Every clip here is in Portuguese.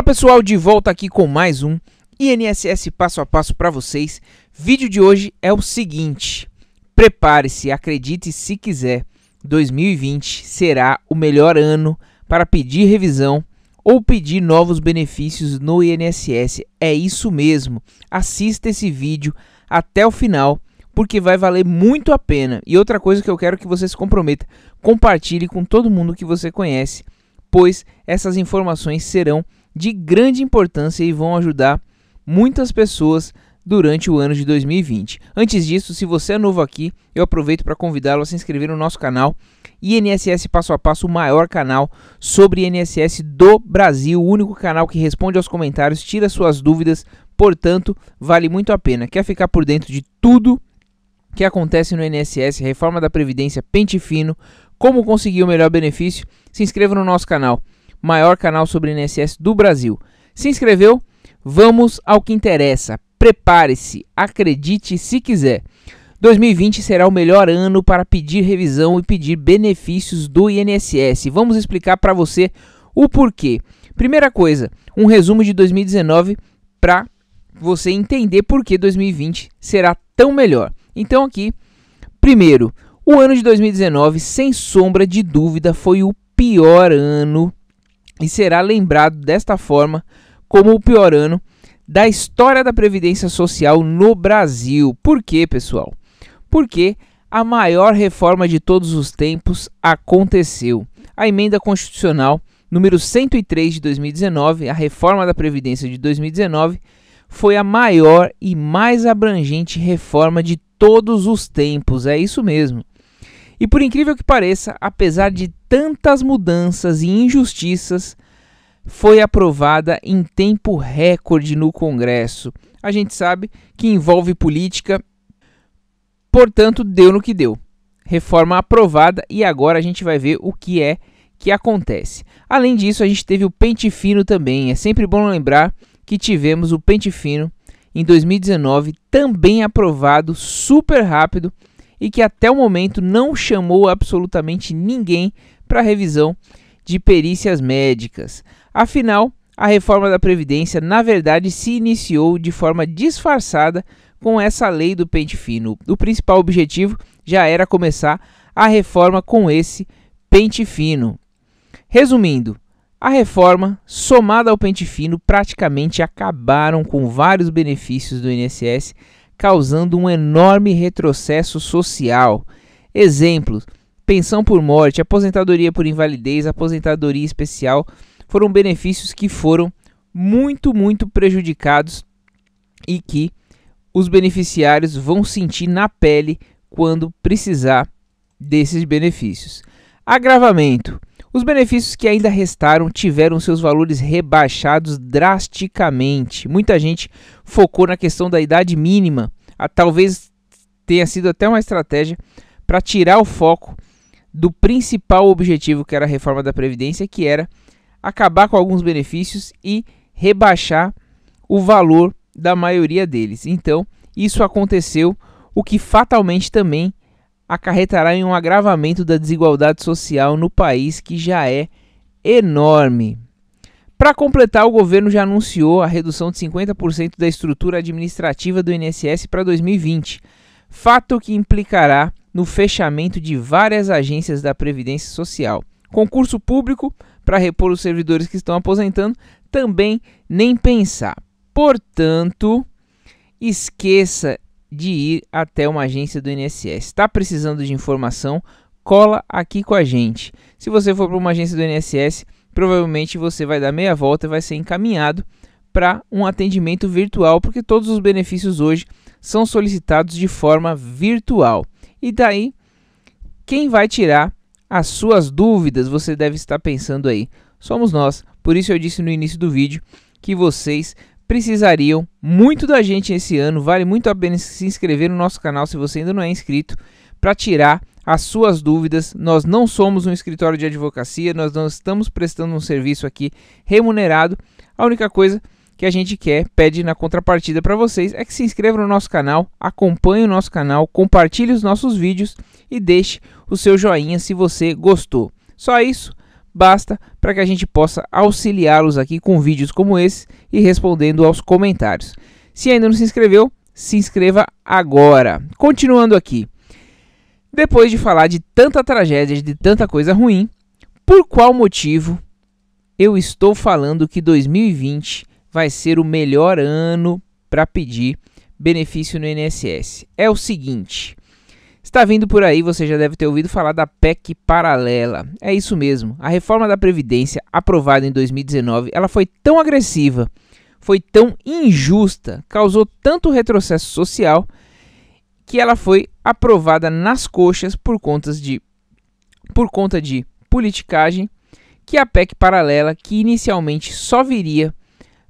Fala pessoal, de volta aqui com mais um INSS passo a passo para vocês. Vídeo de hoje é o seguinte: prepare-se, acredite se quiser. 2020 será o melhor ano para pedir revisão ou pedir novos benefícios no INSS. É isso mesmo. Assista esse vídeo até o final porque vai valer muito a pena. E outra coisa que eu quero que você se comprometa, compartilhe com todo mundo que você conhece, pois essas informações serão de grande importância e vão ajudar muitas pessoas durante o ano de 2020. Antes disso, se você é novo aqui, eu aproveito para convidá-lo a se inscrever no nosso canal INSS Passo a Passo, o maior canal sobre INSS do Brasil, o único canal que responde aos comentários, tira suas dúvidas, portanto, vale muito a pena. Quer ficar por dentro de tudo que acontece no INSS, reforma da previdência, pente fino, como conseguir o melhor benefício? Se inscreva no nosso canal maior canal sobre INSS do Brasil. Se inscreveu? Vamos ao que interessa. Prepare-se, acredite se quiser. 2020 será o melhor ano para pedir revisão e pedir benefícios do INSS. Vamos explicar para você o porquê. Primeira coisa, um resumo de 2019 para você entender por que 2020 será tão melhor. Então aqui, primeiro, o ano de 2019, sem sombra de dúvida, foi o pior ano e será lembrado desta forma como o pior ano da história da previdência social no Brasil. Por quê, pessoal? Porque a maior reforma de todos os tempos aconteceu. A emenda constitucional número 103 de 2019, a reforma da previdência de 2019, foi a maior e mais abrangente reforma de todos os tempos. É isso mesmo. E por incrível que pareça, apesar de tantas mudanças e injustiças, foi aprovada em tempo recorde no Congresso. A gente sabe que envolve política, portanto, deu no que deu. Reforma aprovada e agora a gente vai ver o que é que acontece. Além disso, a gente teve o pente fino também. É sempre bom lembrar que tivemos o pente fino em 2019, também aprovado super rápido e que até o momento não chamou absolutamente ninguém para revisão de perícias médicas. Afinal, a reforma da Previdência, na verdade, se iniciou de forma disfarçada com essa lei do pente fino. O principal objetivo já era começar a reforma com esse pente fino. Resumindo, a reforma, somada ao pente fino, praticamente acabaram com vários benefícios do INSS, causando um enorme retrocesso social. Exemplos: pensão por morte, aposentadoria por invalidez, aposentadoria especial foram benefícios que foram muito, muito prejudicados e que os beneficiários vão sentir na pele quando precisar desses benefícios. Agravamento: os benefícios que ainda restaram tiveram seus valores rebaixados drasticamente. Muita gente focou na questão da idade mínima. A, talvez tenha sido até uma estratégia para tirar o foco do principal objetivo que era a reforma da Previdência, que era acabar com alguns benefícios e rebaixar o valor da maioria deles. Então, isso aconteceu, o que fatalmente também acarretará em um agravamento da desigualdade social no país que já é enorme. Para completar, o governo já anunciou a redução de 50% da estrutura administrativa do INSS para 2020, fato que implicará no fechamento de várias agências da Previdência Social. Concurso público para repor os servidores que estão aposentando também nem pensar. Portanto, esqueça de ir até uma agência do INSS. Está precisando de informação? Cola aqui com a gente. Se você for para uma agência do INSS, provavelmente você vai dar meia volta e vai ser encaminhado para um atendimento virtual, porque todos os benefícios hoje são solicitados de forma virtual. E daí, quem vai tirar as suas dúvidas? Você deve estar pensando aí. Somos nós. Por isso eu disse no início do vídeo que vocês precisariam muito da gente esse ano. Vale muito a pena se inscrever no nosso canal se você ainda não é inscrito para tirar as suas dúvidas. Nós não somos um escritório de advocacia, nós não estamos prestando um serviço aqui remunerado. A única coisa que a gente quer, pede na contrapartida para vocês, é que se inscreva no nosso canal, acompanhe o nosso canal, compartilhe os nossos vídeos e deixe o seu joinha se você gostou. Só isso basta para que a gente possa auxiliá-los aqui com vídeos como esse e respondendo aos comentários. Se ainda não se inscreveu, se inscreva agora. Continuando aqui. Depois de falar de tanta tragédia, de tanta coisa ruim, por qual motivo eu estou falando que 2020 vai ser o melhor ano para pedir benefício no INSS? É o seguinte, Está vindo por aí, você já deve ter ouvido falar da PEC paralela. É isso mesmo. A reforma da previdência aprovada em 2019, ela foi tão agressiva, foi tão injusta, causou tanto retrocesso social que ela foi aprovada nas coxas por contas de por conta de politicagem, que a PEC paralela, que inicialmente só viria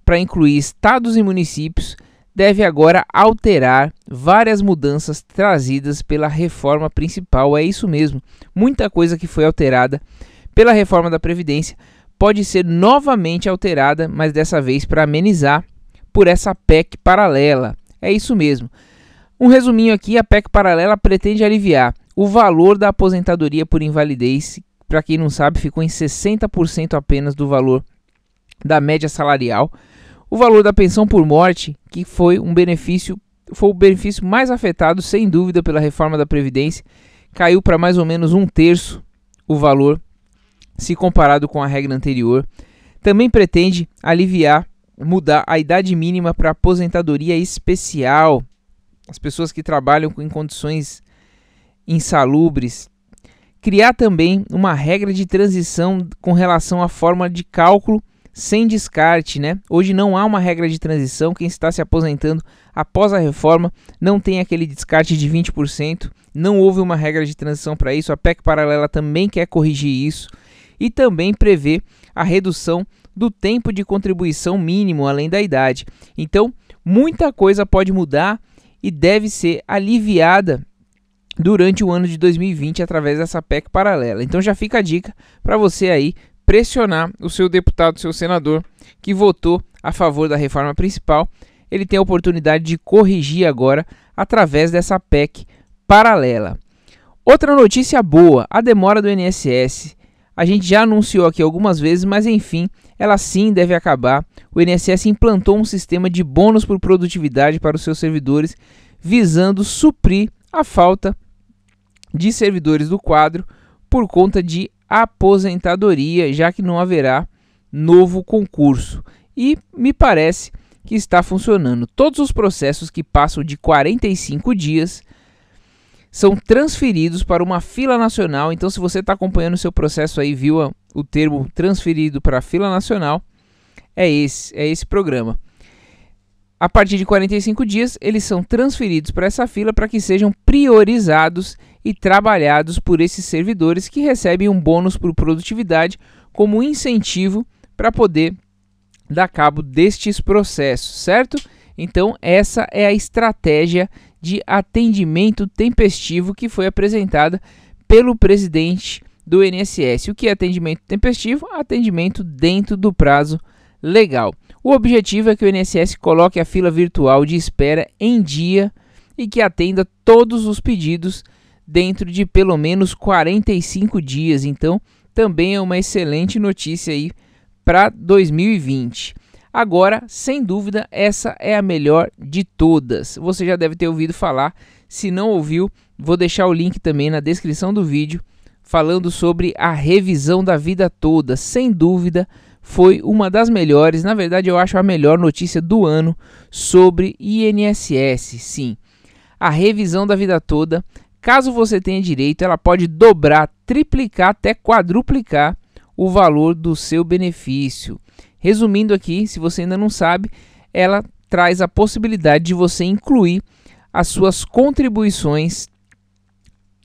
para incluir estados e municípios, deve agora alterar várias mudanças trazidas pela reforma principal. É isso mesmo, muita coisa que foi alterada pela reforma da Previdência pode ser novamente alterada, mas dessa vez para amenizar por essa PEC paralela. É isso mesmo. Um resuminho aqui: a PEC paralela pretende aliviar o valor da aposentadoria por invalidez, para quem não sabe, ficou em 60% apenas do valor da média salarial o valor da pensão por morte, que foi um benefício, foi o benefício mais afetado, sem dúvida, pela reforma da Previdência, caiu para mais ou menos um terço o valor, se comparado com a regra anterior. Também pretende aliviar, mudar a idade mínima para aposentadoria especial. As pessoas que trabalham em condições insalubres. Criar também uma regra de transição com relação à forma de cálculo sem descarte, né? Hoje não há uma regra de transição, quem está se aposentando após a reforma não tem aquele descarte de 20%, não houve uma regra de transição para isso. A PEC paralela também quer corrigir isso e também prevê a redução do tempo de contribuição mínimo além da idade. Então, muita coisa pode mudar e deve ser aliviada durante o ano de 2020 através dessa PEC paralela. Então já fica a dica para você aí pressionar o seu deputado, o seu senador que votou a favor da reforma principal. Ele tem a oportunidade de corrigir agora através dessa PEC paralela. Outra notícia boa, a demora do INSS. A gente já anunciou aqui algumas vezes, mas enfim, ela sim deve acabar. O INSS implantou um sistema de bônus por produtividade para os seus servidores, visando suprir a falta de servidores do quadro por conta de aposentadoria, já que não haverá novo concurso. E me parece que está funcionando. Todos os processos que passam de 45 dias são transferidos para uma fila nacional. Então, se você está acompanhando o seu processo aí, viu o termo transferido para a fila nacional, é esse, é esse programa. A partir de 45 dias, eles são transferidos para essa fila para que sejam priorizados e trabalhados por esses servidores que recebem um bônus por produtividade como incentivo para poder dar cabo destes processos, certo? Então, essa é a estratégia de atendimento tempestivo que foi apresentada pelo presidente do INSS. O que é atendimento tempestivo? Atendimento dentro do prazo legal. O objetivo é que o INSS coloque a fila virtual de espera em dia e que atenda todos os pedidos dentro de pelo menos 45 dias. Então, também é uma excelente notícia aí para 2020. Agora, sem dúvida, essa é a melhor de todas. Você já deve ter ouvido falar. Se não ouviu, vou deixar o link também na descrição do vídeo falando sobre a revisão da vida toda. Sem dúvida, foi uma das melhores, na verdade eu acho a melhor notícia do ano sobre INSS. Sim, a revisão da vida toda, caso você tenha direito, ela pode dobrar, triplicar até quadruplicar o valor do seu benefício. Resumindo aqui, se você ainda não sabe, ela traz a possibilidade de você incluir as suas contribuições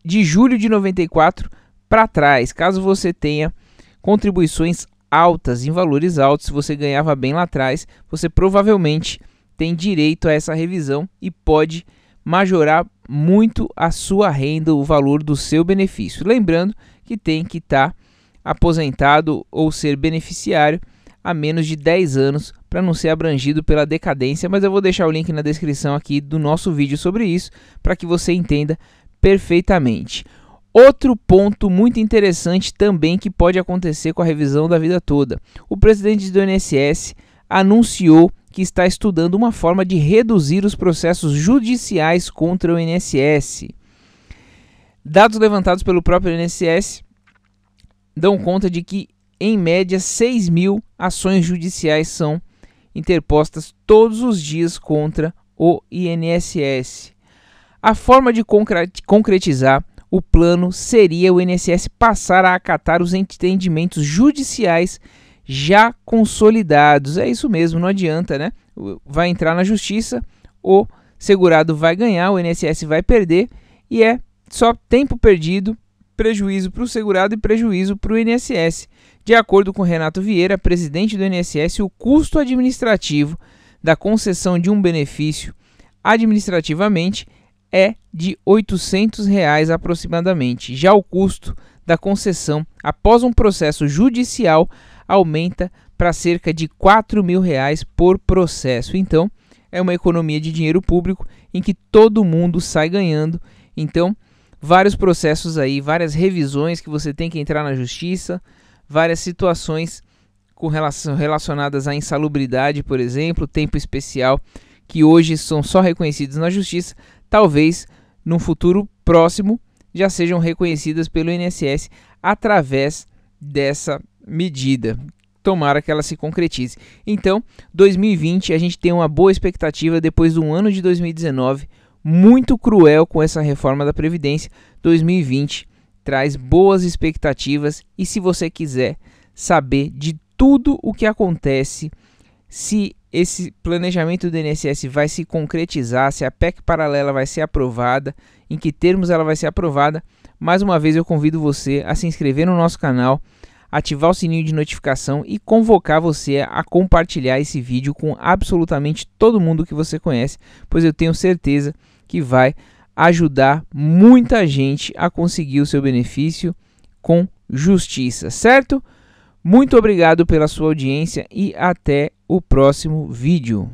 de julho de 94 para trás, caso você tenha contribuições altas, em valores altos, se você ganhava bem lá atrás, você provavelmente tem direito a essa revisão e pode majorar muito a sua renda, o valor do seu benefício. Lembrando que tem que estar tá aposentado ou ser beneficiário há menos de 10 anos para não ser abrangido pela decadência, mas eu vou deixar o link na descrição aqui do nosso vídeo sobre isso para que você entenda perfeitamente. Outro ponto muito interessante também que pode acontecer com a revisão da vida toda. O presidente do INSS anunciou que está estudando uma forma de reduzir os processos judiciais contra o INSS. Dados levantados pelo próprio INSS dão conta de que, em média, 6 mil ações judiciais são interpostas todos os dias contra o INSS. A forma de concretizar o plano seria o INSS passar a acatar os entendimentos judiciais já consolidados. É isso mesmo, não adianta, né? Vai entrar na justiça, o segurado vai ganhar, o INSS vai perder e é só tempo perdido, prejuízo para o segurado e prejuízo para o INSS. De acordo com Renato Vieira, presidente do INSS, o custo administrativo da concessão de um benefício administrativamente é de R$ 800 reais aproximadamente. Já o custo da concessão, após um processo judicial, aumenta para cerca de R$ 4 mil reais por processo. Então, é uma economia de dinheiro público em que todo mundo sai ganhando. Então, vários processos aí, várias revisões que você tem que entrar na justiça, várias situações com relação, relacionadas à insalubridade, por exemplo, tempo especial, que hoje são só reconhecidos na justiça, talvez num futuro próximo já sejam reconhecidas pelo INSS através dessa medida. Tomara que ela se concretize. Então, 2020 a gente tem uma boa expectativa depois de um ano de 2019 muito cruel com essa reforma da previdência. 2020 traz boas expectativas e se você quiser saber de tudo o que acontece, se esse planejamento do INSS vai se concretizar, se a PEC paralela vai ser aprovada, em que termos ela vai ser aprovada. Mais uma vez eu convido você a se inscrever no nosso canal, ativar o sininho de notificação e convocar você a compartilhar esse vídeo com absolutamente todo mundo que você conhece, pois eu tenho certeza que vai ajudar muita gente a conseguir o seu benefício com justiça, certo? Muito obrigado pela sua audiência e até o próximo vídeo.